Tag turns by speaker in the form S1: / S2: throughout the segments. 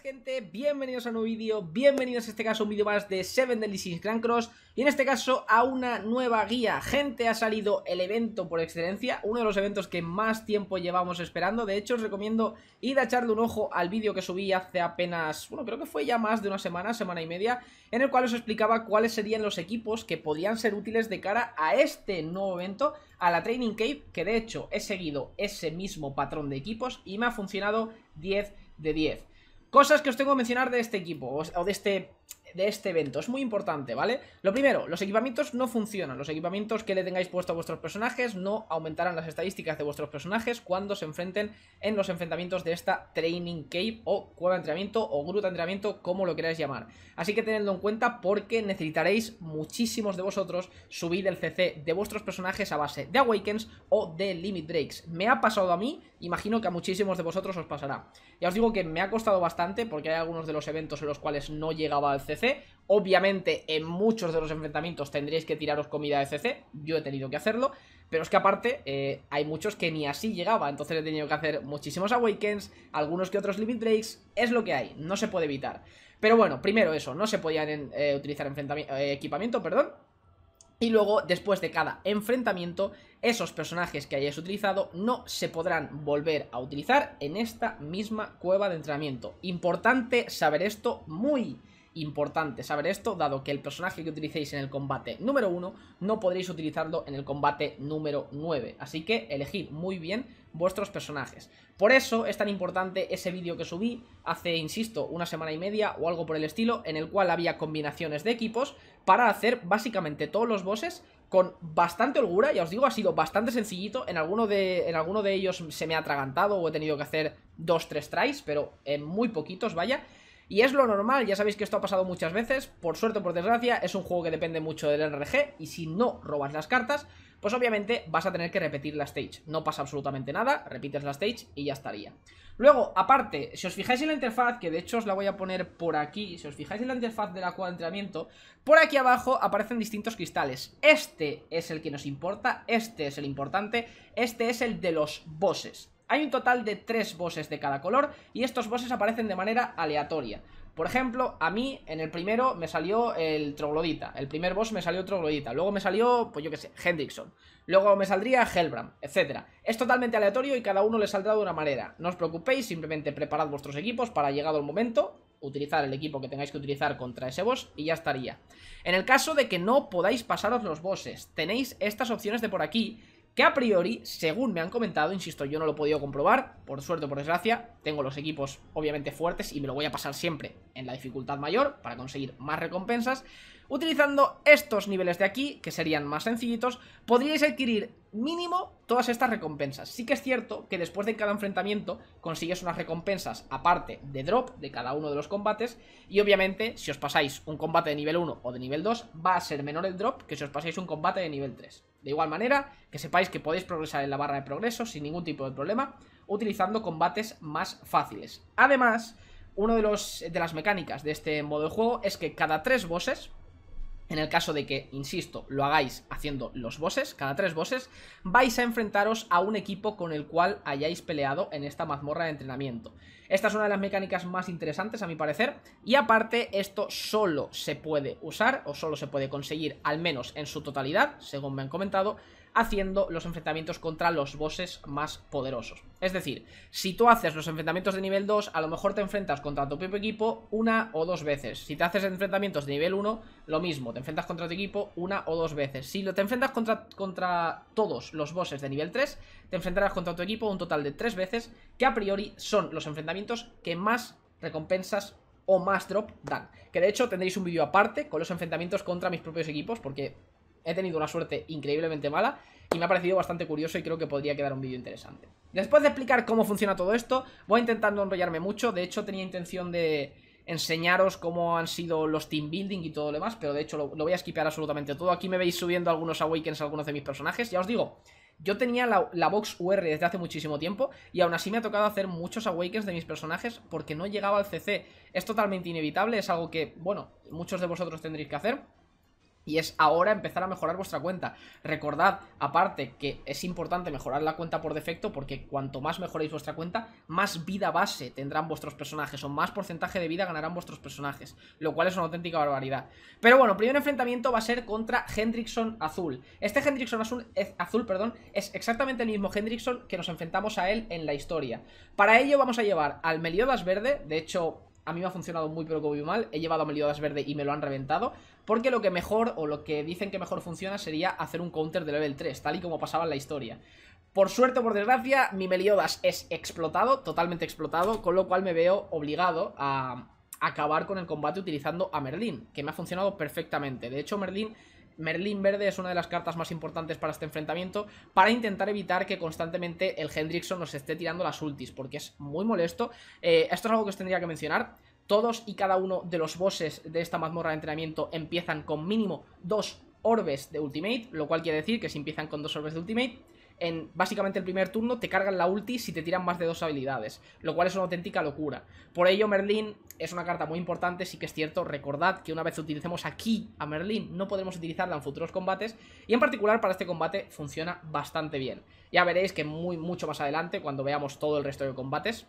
S1: gente, bienvenidos a un nuevo vídeo, bienvenidos en este caso a un vídeo más de Seven Deadly Grand Cross Y en este caso a una nueva guía, gente ha salido el evento por excelencia, uno de los eventos que más tiempo llevamos esperando De hecho os recomiendo ir a echarle un ojo al vídeo que subí hace apenas, bueno creo que fue ya más de una semana, semana y media En el cual os explicaba cuáles serían los equipos que podían ser útiles de cara a este nuevo evento a la Training Cave, que de hecho he seguido ese mismo patrón de equipos y me ha funcionado 10 de 10 Cosas que os tengo que mencionar de este equipo o de este de este evento. Es muy importante, ¿vale? Lo primero, los equipamientos no funcionan. Los equipamientos que le tengáis puesto a vuestros personajes no aumentarán las estadísticas de vuestros personajes cuando se enfrenten en los enfrentamientos de esta Training Cave o Cueva de Entrenamiento o Gruta de Entrenamiento, como lo queráis llamar. Así que tenedlo en cuenta porque necesitaréis muchísimos de vosotros subir el CC de vuestros personajes a base de Awakens o de Limit Breaks. Me ha pasado a mí, imagino que a muchísimos de vosotros os pasará. Ya os digo que me ha costado bastante porque hay algunos de los eventos en los cuales no llegaba al CC Obviamente en muchos de los enfrentamientos tendréis que tiraros comida de CC, yo he tenido que hacerlo, pero es que aparte eh, hay muchos que ni así llegaba, entonces he tenido que hacer muchísimos awakens, algunos que otros limit breaks, es lo que hay, no se puede evitar. Pero bueno, primero eso, no se podían eh, utilizar eh, equipamiento, perdón, y luego, después de cada enfrentamiento, esos personajes que hayáis utilizado no se podrán volver a utilizar en esta misma cueva de entrenamiento. Importante saber esto, muy importante saber esto, dado que el personaje que utilicéis en el combate número 1 no podréis utilizarlo en el combate número 9. Así que elegir muy bien vuestros personajes. Por eso es tan importante ese vídeo que subí hace, insisto, una semana y media o algo por el estilo, en el cual había combinaciones de equipos para hacer básicamente todos los bosses con bastante holgura, ya os digo, ha sido bastante sencillito, en alguno de, en alguno de ellos se me ha atragantado o he tenido que hacer 2-3 tries, pero en muy poquitos, vaya, y es lo normal, ya sabéis que esto ha pasado muchas veces, por suerte o por desgracia, es un juego que depende mucho del RNG y si no robas las cartas, pues obviamente vas a tener que repetir la stage. No pasa absolutamente nada, repites la stage y ya estaría. Luego, aparte, si os fijáis en la interfaz, que de hecho os la voy a poner por aquí, si os fijáis en la interfaz del entrenamiento, por aquí abajo aparecen distintos cristales. Este es el que nos importa, este es el importante, este es el de los bosses. Hay un total de tres bosses de cada color y estos bosses aparecen de manera aleatoria. Por ejemplo, a mí en el primero me salió el troglodita, el primer boss me salió troglodita, luego me salió, pues yo qué sé, Hendrickson, luego me saldría Helbram, etc. Es totalmente aleatorio y cada uno le saldrá de una manera. No os preocupéis, simplemente preparad vuestros equipos para llegado el momento, utilizar el equipo que tengáis que utilizar contra ese boss y ya estaría. En el caso de que no podáis pasaros los bosses, tenéis estas opciones de por aquí que a priori, según me han comentado, insisto, yo no lo he podido comprobar, por suerte o por desgracia, tengo los equipos obviamente fuertes y me lo voy a pasar siempre en la dificultad mayor para conseguir más recompensas, utilizando estos niveles de aquí, que serían más sencillitos, podríais adquirir mínimo todas estas recompensas. Sí que es cierto que después de cada enfrentamiento consigues unas recompensas aparte de drop de cada uno de los combates y obviamente si os pasáis un combate de nivel 1 o de nivel 2 va a ser menor el drop que si os pasáis un combate de nivel 3. De igual manera que sepáis que podéis progresar en la barra de progreso sin ningún tipo de problema utilizando combates más fáciles. Además, una de, de las mecánicas de este modo de juego es que cada tres bosses en el caso de que, insisto, lo hagáis haciendo los bosses, cada tres bosses, vais a enfrentaros a un equipo con el cual hayáis peleado en esta mazmorra de entrenamiento. Esta es una de las mecánicas más interesantes a mi parecer, y aparte esto solo se puede usar, o solo se puede conseguir, al menos en su totalidad, según me han comentado, haciendo los enfrentamientos contra los bosses más poderosos. Es decir, si tú haces los enfrentamientos de nivel 2, a lo mejor te enfrentas contra tu propio equipo una o dos veces. Si te haces enfrentamientos de nivel 1, lo mismo, te enfrentas contra tu equipo una o dos veces. Si te enfrentas contra, contra todos los bosses de nivel 3, te enfrentarás contra tu equipo un total de tres veces, que a priori son los enfrentamientos que más recompensas o más drop dan. Que de hecho tendréis un vídeo aparte con los enfrentamientos contra mis propios equipos, porque he tenido una suerte increíblemente mala y me ha parecido bastante curioso y creo que podría quedar un vídeo interesante. Después de explicar cómo funciona todo esto, voy a intentar no enrollarme mucho, de hecho tenía intención de enseñaros cómo han sido los team building y todo lo demás, pero de hecho lo, voy a skipear absolutamente todo. Aquí me veis subiendo algunos awakens, algunos de mis personajes, ya os digo, yo tenía la, la, box UR desde hace muchísimo tiempo y aún así me ha tocado hacer muchos awakens de mis personajes porque no llegaba al CC. Es totalmente inevitable, es algo que, bueno, muchos de vosotros tendréis que hacer y es ahora empezar a mejorar vuestra cuenta. Recordad, aparte, que es importante mejorar la cuenta por defecto porque cuanto más mejoréis vuestra cuenta, más vida base tendrán vuestros personajes o más porcentaje de vida ganarán vuestros personajes, lo cual es una auténtica barbaridad. Pero bueno, primer enfrentamiento va a ser contra Hendrickson Azul. Este Hendrickson Azul, azul perdón, es exactamente el mismo Hendrickson que nos enfrentamos a él en la historia. Para ello vamos a llevar al Meliodas Verde, de hecho a mí me ha funcionado muy pero muy mal, he llevado a Meliodas Verde y me lo han reventado, porque lo que mejor, o lo que dicen que mejor funciona sería hacer un counter de level 3, tal y como pasaba en la historia. Por suerte o por desgracia, mi Meliodas es explotado, totalmente explotado, con lo cual me veo obligado a acabar con el combate utilizando a Merlín, que me ha funcionado perfectamente. De hecho, Merlín Merlin Verde es una de las cartas más importantes para este enfrentamiento para intentar evitar que constantemente el Hendrickson nos esté tirando las ultis, porque es muy molesto. Eh, esto es algo que os tendría que mencionar. Todos y cada uno de los bosses de esta mazmorra de entrenamiento empiezan con mínimo dos orbes de ultimate, lo cual quiere decir que si empiezan con dos orbes de ultimate, en básicamente el primer turno te cargan la ulti si te tiran más de dos habilidades, lo cual es una auténtica locura. Por ello, Merlin es una carta muy importante, sí que es cierto, recordad que una vez utilicemos aquí a Merlin, no podremos utilizarla en futuros combates, y en particular para este combate funciona bastante bien. Ya veréis que muy mucho más adelante, cuando veamos todo el resto de combates,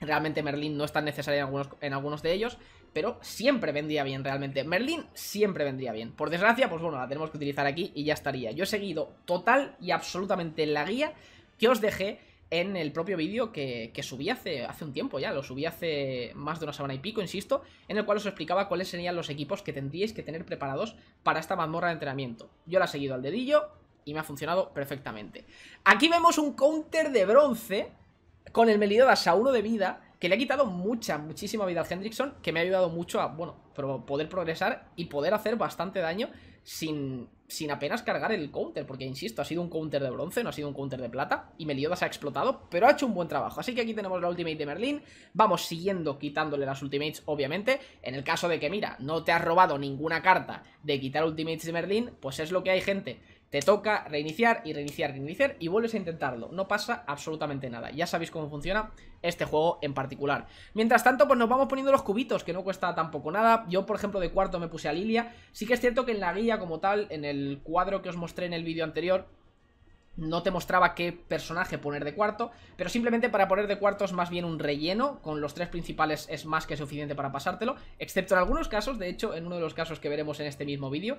S1: realmente Merlin no es tan necesaria en algunos de ellos, pero siempre vendría bien realmente. Merlin siempre vendría bien. Por desgracia, pues bueno, la tenemos que utilizar aquí y ya estaría. Yo he seguido total y absolutamente la guía que os dejé en el propio vídeo que, subí hace, un tiempo ya, lo subí hace más de una semana y pico, insisto, en el cual os explicaba cuáles serían los equipos que tendríais que tener preparados para esta mazmorra de entrenamiento. Yo la he seguido al dedillo y me ha funcionado perfectamente. Aquí vemos un counter de bronce con el Meliodas a de vida que le ha quitado mucha, muchísima vida a Hendrickson, que me ha ayudado mucho a, bueno, poder progresar y poder hacer bastante daño sin, sin apenas cargar el counter, porque insisto, ha sido un counter de bronce, no ha sido un counter de plata, y Meliodas ha explotado, pero ha hecho un buen trabajo. Así que aquí tenemos la ultimate de Merlin, vamos siguiendo quitándole las ultimates, obviamente, en el caso de que, mira, no te has robado ninguna carta de quitar ultimates de Merlin, pues es lo que hay, gente te toca reiniciar y reiniciar, reiniciar y vuelves a intentarlo. No pasa absolutamente nada. Ya sabéis cómo funciona este juego en particular. Mientras tanto, pues nos vamos poniendo los cubitos, que no cuesta tampoco nada. Yo, por ejemplo, de cuarto me puse a Lilia. Sí que es cierto que en la guía como tal, en el cuadro que os mostré en el vídeo anterior, no te mostraba qué personaje poner de cuarto, pero simplemente para poner de cuarto es más bien un relleno, con los tres principales es más que suficiente para pasártelo, excepto en algunos casos, de hecho en uno de los casos que veremos en este mismo vídeo,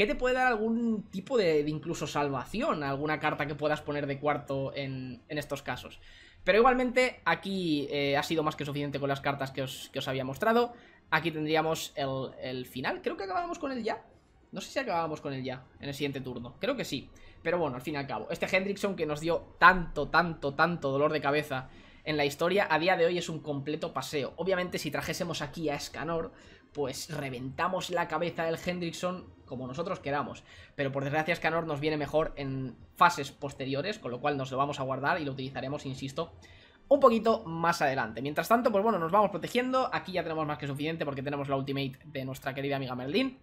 S1: que te puede dar algún tipo de, incluso salvación, alguna carta que puedas poner de cuarto en, estos casos. Pero igualmente aquí eh, ha sido más que suficiente con las cartas que os, había mostrado. Aquí tendríamos el, el final, creo que acabábamos con él ya. No sé si acabábamos con él ya en el siguiente turno, creo que sí. Pero bueno, al fin y al cabo, este Hendrickson que nos dio tanto, tanto, tanto dolor de cabeza en la historia, a día de hoy es un completo paseo. Obviamente si trajésemos aquí a Escanor, pues reventamos la cabeza del Hendrickson como nosotros queramos. Pero por desgracia Canor nos viene mejor en fases posteriores, con lo cual nos lo vamos a guardar y lo utilizaremos, insisto, un poquito más adelante. Mientras tanto, pues bueno, nos vamos protegiendo. Aquí ya tenemos más que suficiente porque tenemos la ultimate de nuestra querida amiga Merlin,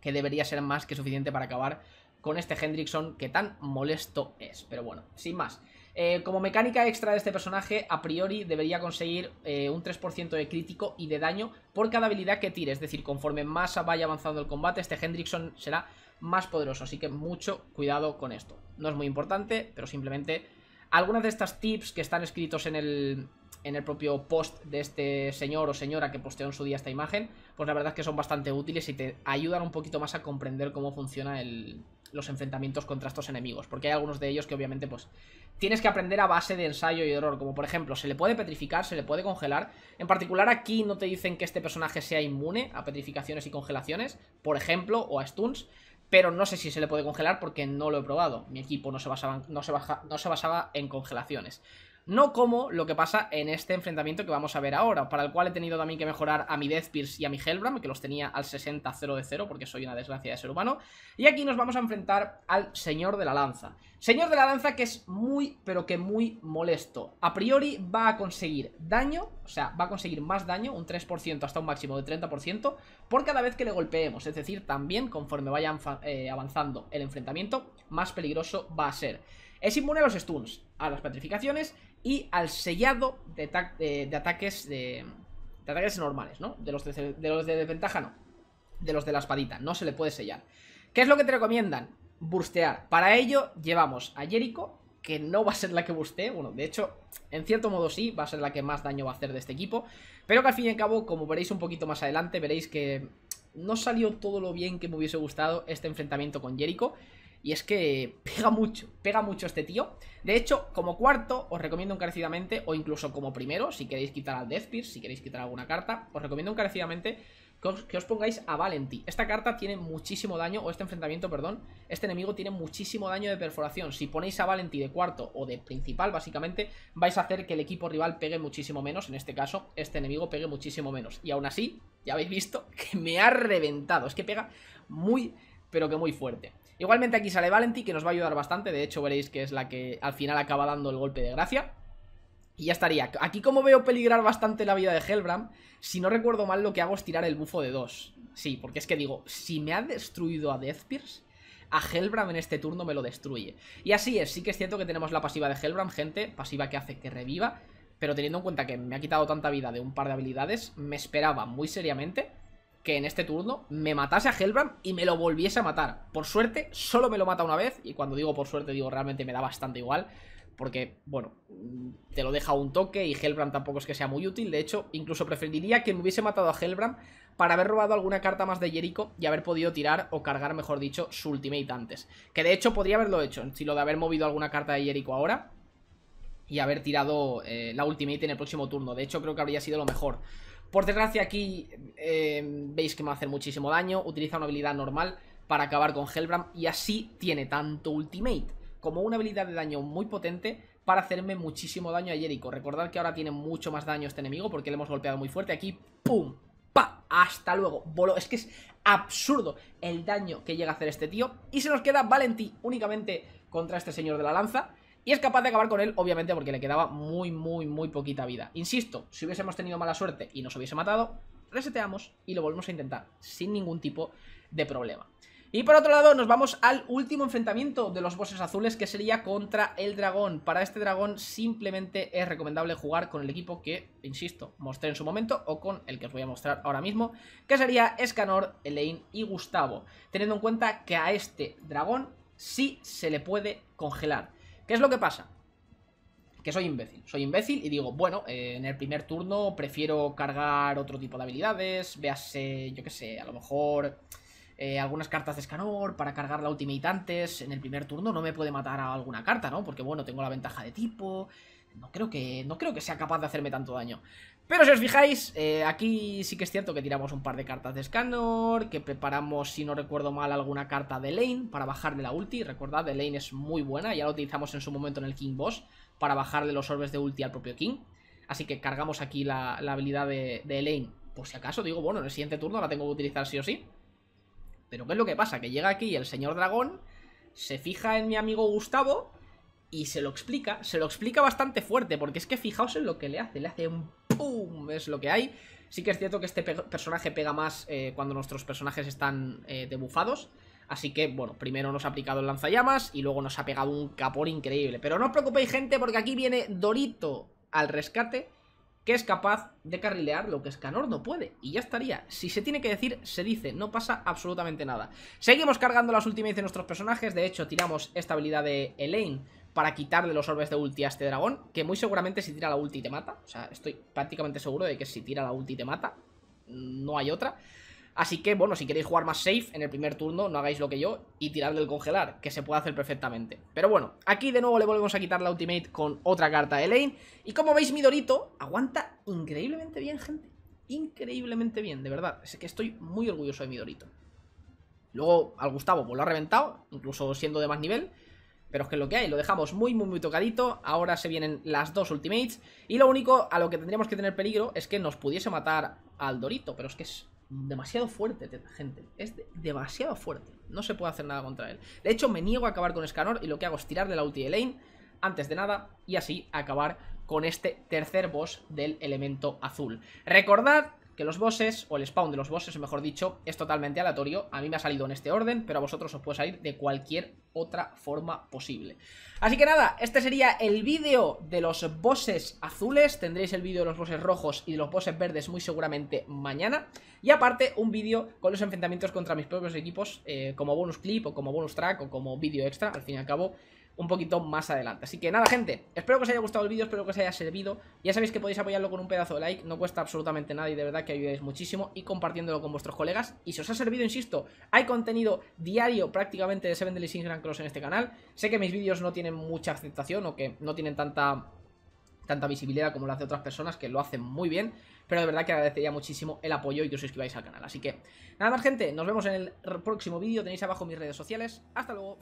S1: que debería ser más que suficiente para acabar con este Hendrickson que tan molesto es. Pero bueno, sin más. Eh, como mecánica extra de este personaje, a priori debería conseguir eh, un 3% de crítico y de daño por cada habilidad que tire. Es decir, conforme más vaya avanzando el combate, este Hendrickson será más poderoso. Así que mucho cuidado con esto. No es muy importante, pero simplemente algunas de estas tips que están escritos en el, en el propio post de este señor o señora que posteó en su día esta imagen, pues la verdad es que son bastante útiles y te ayudan un poquito más a comprender cómo funciona el, los enfrentamientos contra estos enemigos, porque hay algunos de ellos que obviamente pues tienes que aprender a base de ensayo y error, como por ejemplo, se le puede petrificar, se le puede congelar, en particular aquí no te dicen que este personaje sea inmune a petrificaciones y congelaciones, por ejemplo, o a stuns, pero no sé si se le puede congelar porque no lo he probado, mi equipo no se basaba, no se no se basaba en congelaciones. No como lo que pasa en este enfrentamiento que vamos a ver ahora, para el cual he tenido también que mejorar a mi Death Pierce y a mi Hellbram, que los tenía al 60-0 de 0 porque soy una desgracia de ser humano. Y aquí nos vamos a enfrentar al Señor de la Lanza. Señor de la Lanza que es muy, pero que muy molesto. A priori va a conseguir daño, o sea, va a conseguir más daño, un 3% hasta un máximo de 30%, por cada vez que le golpeemos. Es decir, también conforme vaya eh, avanzando el enfrentamiento, más peligroso va a ser. Es inmune a los stuns, a las petrificaciones y al sellado de, ataques de, ataques normales, ¿no? De los de, desventaja no, de los de la espadita, no se le puede sellar. ¿Qué es lo que te recomiendan? Burstear. Para ello llevamos a Jericho, que no va a ser la que bustee, bueno, de hecho, en cierto modo sí, va a ser la que más daño va a hacer de este equipo, pero que al fin y al cabo, como veréis un poquito más adelante, veréis que no salió todo lo bien que me hubiese gustado este enfrentamiento con Jericho, y es que pega mucho, pega mucho este tío. De hecho, como cuarto, os recomiendo encarecidamente, o incluso como primero, si queréis quitar al Death Pierce, si queréis quitar alguna carta, os recomiendo encarecidamente que os, pongáis a Valentí Esta carta tiene muchísimo daño, o este enfrentamiento, perdón, este enemigo tiene muchísimo daño de perforación. Si ponéis a Valentí de cuarto o de principal, básicamente, vais a hacer que el equipo rival pegue muchísimo menos, en este caso, este enemigo pegue muchísimo menos. Y aún así, ya habéis visto que me ha reventado, es que pega muy, pero que muy fuerte. Igualmente aquí sale Valenti, que nos va a ayudar bastante. De hecho, veréis que es la que al final acaba dando el golpe de gracia. Y ya estaría. Aquí como veo peligrar bastante la vida de Helbram, si no recuerdo mal lo que hago es tirar el bufo de dos. Sí, porque es que digo, si me ha destruido a Death a Helbram en este turno me lo destruye. Y así es, sí que es cierto que tenemos la pasiva de Helbram, gente, pasiva que hace que reviva, pero teniendo en cuenta que me ha quitado tanta vida de un par de habilidades, me esperaba muy seriamente que en este turno me matase a Helbram y me lo volviese a matar. Por suerte, solo me lo mata una vez, y cuando digo por suerte, digo realmente me da bastante igual, porque, bueno, mm, te lo deja un toque y Helbram tampoco es que sea muy útil. De hecho, incluso preferiría que me hubiese matado a Helbram para haber robado alguna carta más de Jericho y haber podido tirar o cargar, mejor dicho, su ultimate antes. Que de hecho podría haberlo hecho, en lo de haber movido alguna carta de Jericho ahora, y haber tirado eh, la ultimate en el próximo turno. De hecho, creo que habría sido lo mejor. Por desgracia aquí em, veis que me va a hacer muchísimo daño. Utiliza una habilidad normal para acabar con Hellbram. y así tiene tanto Ultimate como una habilidad de daño muy potente para hacerme muchísimo daño a Jericho. Recordad que ahora tiene mucho más daño este enemigo porque le hemos golpeado muy fuerte. Aquí, ¡pum! ¡pa! ¡Hasta luego! Es que es absurdo el daño que llega a hacer este tío. Y se nos queda Valentí únicamente contra este señor de la lanza. Y es capaz de acabar con él, obviamente, porque le quedaba muy, muy, muy poquita vida. Insisto, si hubiésemos tenido mala suerte y nos hubiese matado, reseteamos y lo volvemos a intentar, sin ningún tipo de problema. Y por otro lado nos vamos al último enfrentamiento de los bosses azules que sería contra el dragón. Para este dragón simplemente es recomendable jugar con el equipo que, insisto, mostré en su momento o con el que os voy a mostrar ahora mismo, que sería Escanor, Elaine y Gustavo, teniendo en cuenta que a este dragón sí se le puede congelar. ¿Qué es lo que pasa? Que soy imbécil. Soy imbécil y digo, bueno, eh, en el primer turno prefiero cargar otro tipo de habilidades. Véase, yo qué sé, a lo mejor eh, algunas cartas de escanor para cargar la ultimate antes. En el primer turno no me puede matar a alguna carta, ¿no? Porque, bueno, tengo la ventaja de tipo. No creo que, no creo que sea capaz de hacerme tanto daño. Pero si os fijáis, eh, aquí sí que es cierto que tiramos un par de cartas de Scannor. que preparamos, si no recuerdo mal, alguna carta de Lane para de la ulti. Recordad, de Lane es muy buena, ya la utilizamos en su momento en el King Boss para bajarle los orbes de ulti al propio King. Así que cargamos aquí la, habilidad de, de Lane. Por si acaso, digo, bueno, en el siguiente turno la tengo que utilizar sí o sí. Pero ¿qué es lo que pasa? Que llega aquí el señor dragón, se fija en mi amigo Gustavo y se lo explica, se lo explica bastante fuerte, porque es que fijaos en lo que le hace, le hace un ¡pum! Es lo que hay. Sí que es cierto que este personaje pega más eh, cuando nuestros personajes están eh, debufados. Así que, bueno, primero nos ha aplicado el lanzallamas y luego nos ha pegado un capor increíble. Pero no os preocupéis, gente, porque aquí viene Dorito al rescate, que es capaz de carrilear lo que Scanor no puede. Y ya estaría. Si se tiene que decir, se dice. No pasa absolutamente nada. Seguimos cargando las ultimates de nuestros personajes. De hecho, tiramos esta habilidad de Elaine para quitarle los orbes de ulti a este dragón, que muy seguramente si tira la ulti te mata, o sea, estoy prácticamente seguro de que si tira la ulti te mata, no hay otra. Así que, bueno, si queréis jugar más safe en el primer turno, no hagáis lo que yo y tirar del congelar, que se puede hacer perfectamente. Pero bueno, aquí de nuevo le volvemos a quitar la ultimate con otra carta de lane. Y como veis, Dorito aguanta increíblemente bien, gente. Increíblemente bien, de verdad. Es que estoy muy orgulloso de Dorito. Luego al Gustavo pues lo ha reventado, incluso siendo de más nivel. Pero es que lo que hay, lo dejamos muy, muy, muy tocadito. Ahora se vienen las dos ultimates. Y lo único a lo que tendríamos que tener peligro es que nos pudiese matar al Dorito. Pero es que es demasiado fuerte, gente. Es demasiado fuerte. No se puede hacer nada contra él. De hecho, me niego a acabar con Escanor y lo que hago es tirar de la ulti de lane antes de nada y así acabar con este tercer boss del elemento azul. Recordad que los bosses, o el spawn de los bosses, mejor dicho, es totalmente aleatorio. A mí me ha salido en este orden, pero a vosotros os puede salir de cualquier otra forma posible. Así que nada, este sería el vídeo de los bosses azules. Tendréis el vídeo de los bosses rojos y de los bosses verdes muy seguramente mañana. Y aparte, un vídeo con los enfrentamientos contra mis propios equipos, eh, como bonus clip o como bonus track o como vídeo extra, al fin y al cabo un poquito más adelante. Así que nada, gente, espero que os haya gustado el vídeo, espero que os haya servido. Ya sabéis que podéis apoyarlo con un pedazo de like, no cuesta absolutamente nada y de verdad que ayudáis muchísimo y compartiéndolo con vuestros colegas. Y si os ha servido, insisto, hay contenido diario prácticamente de Seven Deadly Sins Grand Cross en este canal. Sé que mis vídeos no tienen mucha aceptación o que no tienen tanta tanta visibilidad como las de otras personas que lo hacen muy bien, pero de verdad que agradecería muchísimo el apoyo y que os suscribáis al canal. Así que, nada más gente, nos vemos en el próximo vídeo, tenéis abajo mis redes sociales, hasta luego.